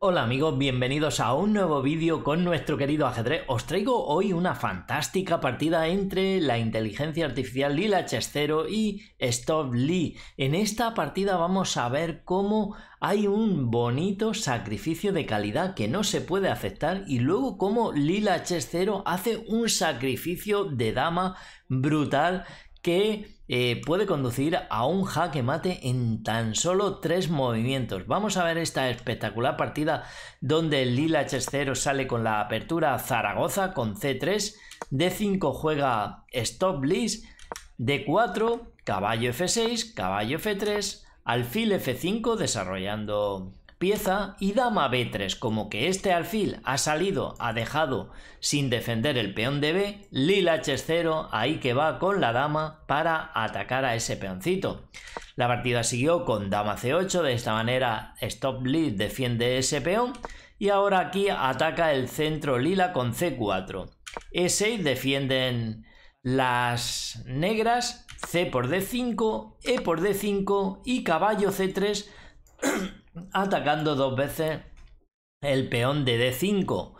Hola amigos, bienvenidos a un nuevo vídeo con nuestro querido ajedrez. Os traigo hoy una fantástica partida entre la inteligencia artificial Lila H0 y Stop Lee. En esta partida vamos a ver cómo hay un bonito sacrificio de calidad que no se puede aceptar y luego cómo Lila H0 hace un sacrificio de dama brutal que eh, puede conducir a un jaque mate en tan solo tres movimientos. Vamos a ver esta espectacular partida donde el Lila H0 sale con la apertura Zaragoza con C3, D5 juega Stop List, D4, caballo F6, caballo F3, alfil F5 desarrollando pieza y dama b3, como que este alfil ha salido, ha dejado sin defender el peón de b, lila h0, ahí que va con la dama para atacar a ese peoncito. La partida siguió con dama c8, de esta manera stop lead defiende ese peón y ahora aquí ataca el centro lila con c4. e6 defienden las negras, c por d5, e por d5 y caballo c3 atacando dos veces el peón de D5.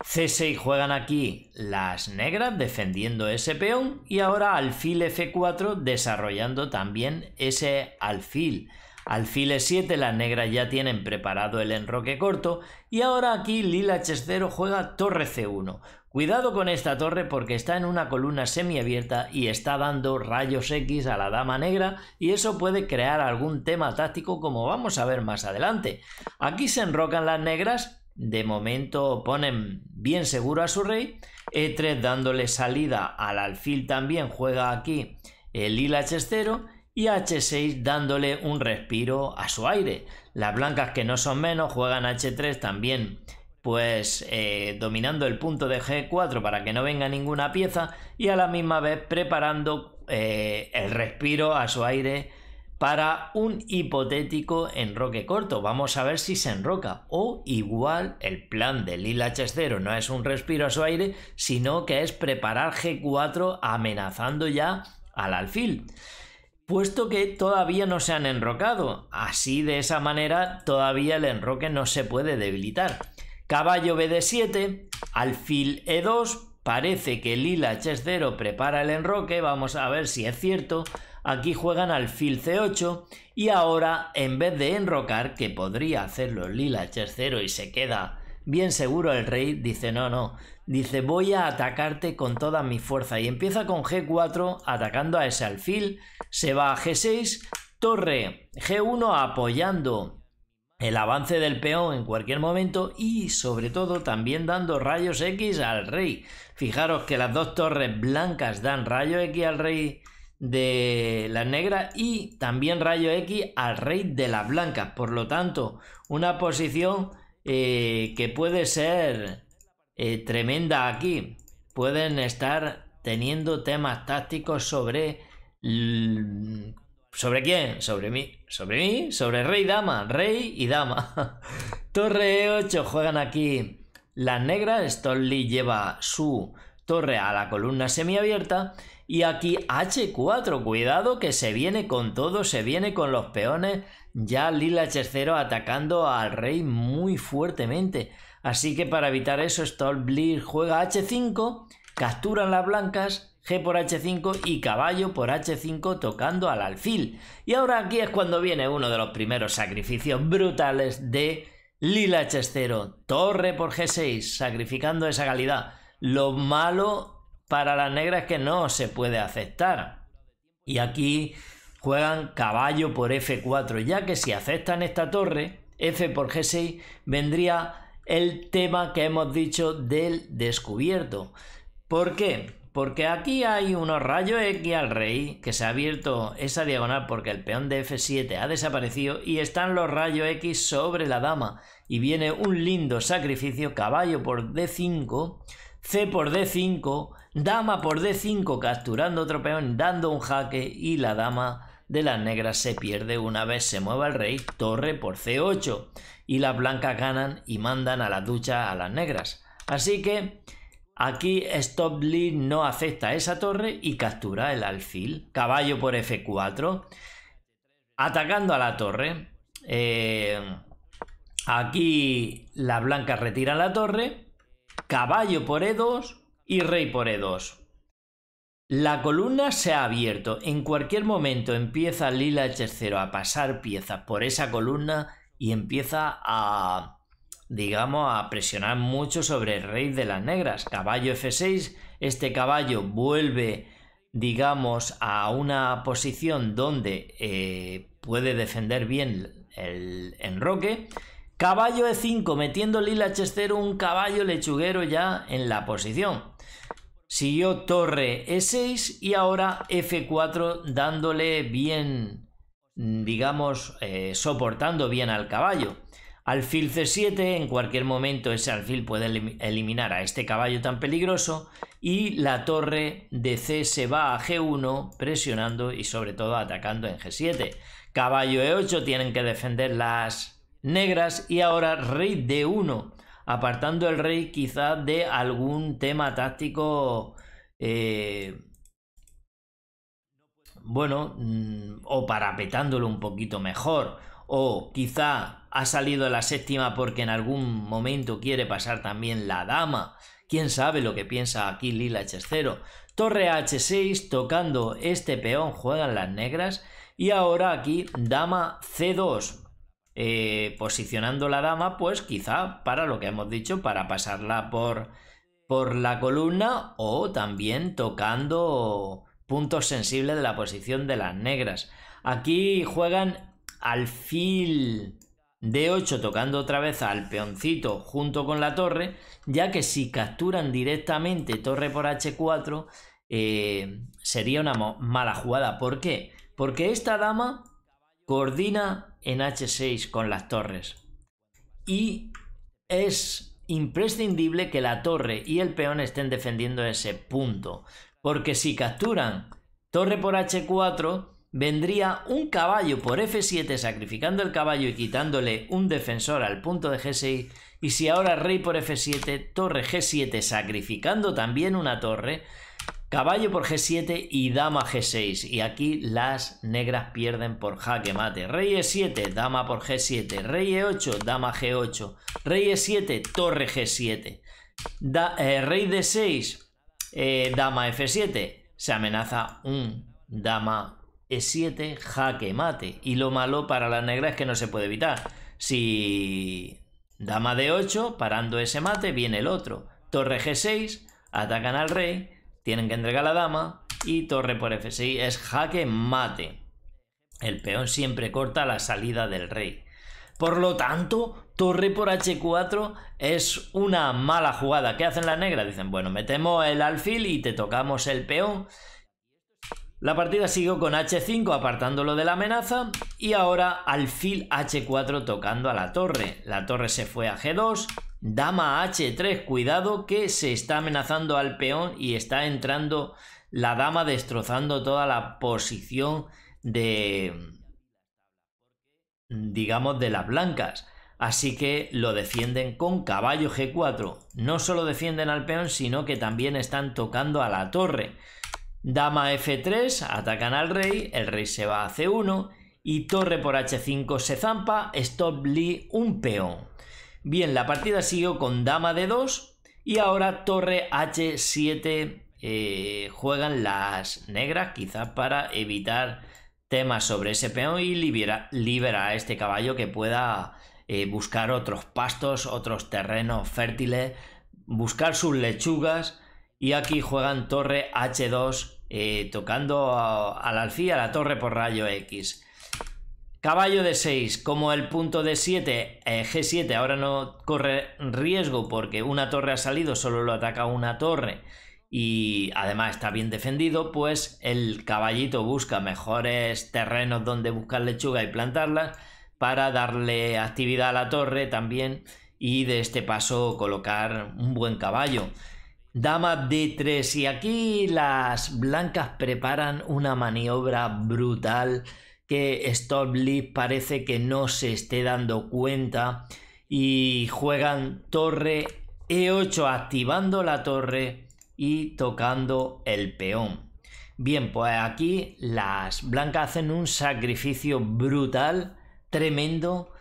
C6 juegan aquí las negras defendiendo ese peón y ahora alfil F4 desarrollando también ese alfil. Alfil e 7, las negras ya tienen preparado el enroque corto y ahora aquí Lila 0 juega torre C1. Cuidado con esta torre porque está en una columna semiabierta y está dando rayos X a la dama negra y eso puede crear algún tema táctico como vamos a ver más adelante. Aquí se enrocan las negras, de momento ponen bien seguro a su rey. E3 dándole salida al alfil también juega aquí el eh, lila 0 y H6 dándole un respiro a su aire. Las blancas que no son menos juegan H3 también pues eh, dominando el punto de G4 para que no venga ninguna pieza y a la misma vez preparando eh, el respiro a su aire para un hipotético enroque corto. Vamos a ver si se enroca. O igual el plan del Lila H0 no es un respiro a su aire, sino que es preparar G4 amenazando ya al alfil puesto que todavía no se han enrocado. Así de esa manera todavía el enroque no se puede debilitar. Caballo BD7, alfil E2, parece que lila H0 prepara el enroque, vamos a ver si es cierto. Aquí juegan alfil C8 y ahora en vez de enrocar, que podría hacerlo lila H0 y se queda Bien seguro el rey dice, no, no, dice, voy a atacarte con toda mi fuerza. Y empieza con G4 atacando a ese alfil, se va a G6, torre G1 apoyando el avance del peón en cualquier momento y sobre todo también dando rayos X al rey. Fijaros que las dos torres blancas dan rayo X al rey de las negras y también rayo X al rey de las blancas. Por lo tanto, una posición eh, que puede ser eh, tremenda aquí. Pueden estar teniendo temas tácticos sobre... ¿Sobre quién? Sobre mí. Sobre mí, sobre rey, dama. Rey y dama. torre E8 juegan aquí las negras. Stolly lleva su torre a la columna semiabierta y aquí H4, cuidado que se viene con todo, se viene con los peones. Ya Lila H0 atacando al rey muy fuertemente. Así que para evitar eso, Stolblir juega H5, capturan las blancas, G por H5 y caballo por H5 tocando al alfil. Y ahora aquí es cuando viene uno de los primeros sacrificios brutales de Lila H0. Torre por G6, sacrificando esa calidad. Lo malo para las negras que no se puede aceptar. Y aquí juegan caballo por F4, ya que si aceptan esta torre, F por G6 vendría el tema que hemos dicho del descubierto. ¿Por qué? Porque aquí hay unos rayos X al rey, que se ha abierto esa diagonal porque el peón de F7 ha desaparecido y están los rayos X sobre la dama. Y viene un lindo sacrificio, caballo por D5, C por D5, dama por D5 capturando otro peón, dando un jaque y la dama de las negras se pierde una vez se mueva el rey, torre por C8 y las blancas ganan y mandan a la ducha a las negras. Así que aquí Stop no acepta esa torre y captura el alfil, caballo por F4, atacando a la torre. Eh, aquí las blancas retiran la torre caballo por E2 y rey por E2. La columna se ha abierto. En cualquier momento empieza Lila H0 a pasar piezas por esa columna y empieza a, digamos, a presionar mucho sobre el rey de las negras. Caballo F6. Este caballo vuelve, digamos, a una posición donde eh, puede defender bien el enroque. Caballo E5, metiendo lila H0, un caballo lechuguero ya en la posición. Siguió torre E6 y ahora F4 dándole bien, digamos, eh, soportando bien al caballo. Alfil C7, en cualquier momento ese alfil puede eliminar a este caballo tan peligroso y la torre de C se va a G1 presionando y sobre todo atacando en G7. Caballo E8 tienen que defender las negras y ahora rey de 1, apartando el rey quizá de algún tema táctico eh, bueno, mm, o parapetándolo un poquito mejor, o quizá ha salido la séptima porque en algún momento quiere pasar también la dama. Quién sabe lo que piensa aquí Lila H0. Torre H6 tocando este peón juegan las negras y ahora aquí dama C2. Eh, posicionando la dama, pues quizá para lo que hemos dicho, para pasarla por, por la columna o también tocando puntos sensibles de la posición de las negras. Aquí juegan alfil de 8 tocando otra vez al peoncito junto con la torre, ya que si capturan directamente torre por h4 eh, sería una mala jugada. ¿Por qué? Porque esta dama coordina en H6 con las torres. Y es imprescindible que la torre y el peón estén defendiendo ese punto, porque si capturan torre por H4, vendría un caballo por F7 sacrificando el caballo y quitándole un defensor al punto de G6, y si ahora rey por F7, torre G7 sacrificando también una torre, Caballo por G7 y dama G6. Y aquí las negras pierden por jaque mate. Rey E7, dama por G7. Eh, rey E8, eh, dama G8. Rey E7, torre G7. rey D6, dama F7. Se amenaza un dama E7, jaque mate. Y lo malo para las negras es que no se puede evitar. Si dama D8, parando ese mate, viene el otro. Torre G6, atacan al rey tienen que entregar la dama y torre por f6 es jaque mate. El peón siempre corta la salida del rey. Por lo tanto, torre por h4 es una mala jugada. ¿Qué hacen las negras? Dicen, bueno, metemos el alfil y te tocamos el peón. La partida siguió con h5 apartándolo de la amenaza y ahora alfil h4 tocando a la torre. La torre se fue a g2, Dama H3, cuidado que se está amenazando al peón y está entrando la dama destrozando toda la posición de, digamos, de las blancas. Así que lo defienden con caballo G4. No solo defienden al peón, sino que también están tocando a la torre. Dama F3, atacan al rey, el rey se va a C1 y torre por H5 se zampa, stop Lee un peón. Bien, la partida siguió con dama de 2 y ahora torre h7 eh, juegan las negras, quizás para evitar temas sobre ese peón y libera, libera a este caballo que pueda eh, buscar otros pastos, otros terrenos fértiles, buscar sus lechugas. Y aquí juegan torre h2 eh, tocando al alfil a la torre por rayo X. Caballo de 6, como el punto de 7, eh, G7 ahora no corre riesgo porque una torre ha salido, solo lo ataca una torre y además está bien defendido, pues el caballito busca mejores terrenos donde buscar lechuga y plantarla para darle actividad a la torre también y de este paso colocar un buen caballo. Dama D3 y aquí las blancas preparan una maniobra brutal que Storm parece que no se esté dando cuenta y juegan torre E8 activando la torre y tocando el peón. Bien, pues aquí las blancas hacen un sacrificio brutal, tremendo,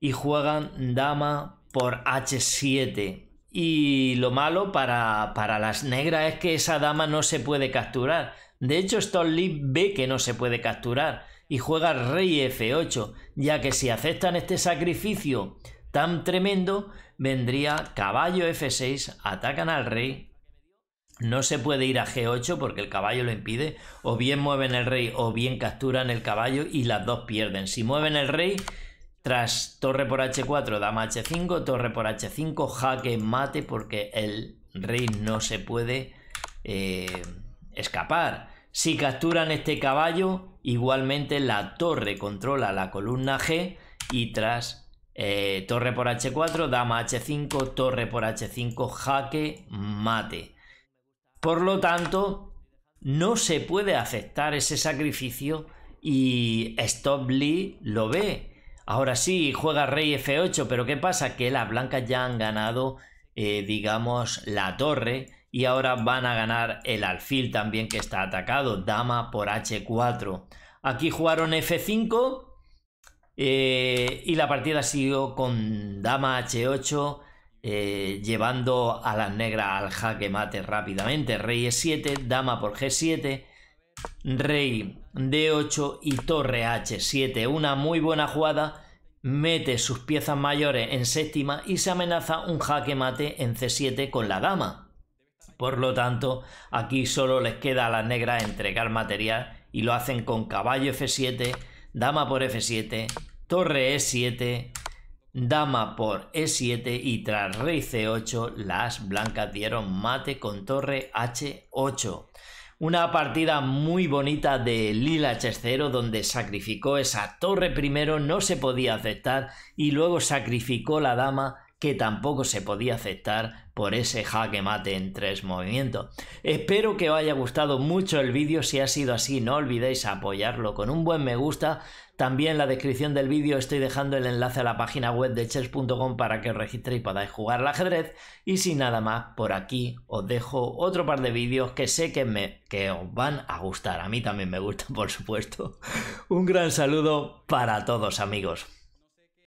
y juegan dama por H7. Y lo malo para, las negras es que esa dama no se puede capturar. De hecho, Storm ve que no se puede capturar y juega rey f8, ya que si aceptan este sacrificio tan tremendo, vendría caballo f6, atacan al rey, no se puede ir a g8 porque el caballo lo impide, o bien mueven el rey o bien capturan el caballo y las dos pierden. Si mueven el rey, tras torre por h4, dama h5, torre por h5, jaque mate porque el rey no se puede eh, escapar. Si capturan este caballo, Igualmente la torre controla la columna G y tras eh, torre por H4, dama H5, torre por H5, jaque, mate. Por lo tanto, no se puede aceptar ese sacrificio y Stop Lee lo ve. Ahora sí, juega rey F8, pero ¿qué pasa? Que las blancas ya han ganado, eh, digamos, la torre y ahora van a ganar el alfil también que está atacado, dama por h4. Aquí jugaron f5 eh, y la partida siguió con dama h8, eh, llevando a las negras al jaque mate rápidamente. Rey e7, dama por g7, rey d8 y torre h7. Una muy buena jugada mete sus piezas mayores en séptima y se amenaza un jaque mate en C7 con la dama. Por lo tanto, aquí solo les queda a las negras entregar material y lo hacen con caballo F7, dama por F7, torre E7, dama por E7 y tras rey C8 las blancas dieron mate con torre H8. Una partida muy bonita de Lila H0 donde sacrificó esa torre primero, no se podía aceptar y luego sacrificó la dama que tampoco se podía aceptar por ese jaque mate en tres movimientos. Espero que os haya gustado mucho el vídeo, si ha sido así no olvidéis apoyarlo con un buen me gusta, también en la descripción del vídeo estoy dejando el enlace a la página web de chess.com para que os registréis y podáis jugar al ajedrez. Y sin nada más, por aquí os dejo otro par de vídeos que sé que, me, que os van a gustar. A mí también me gustan, por supuesto. Un gran saludo para todos amigos.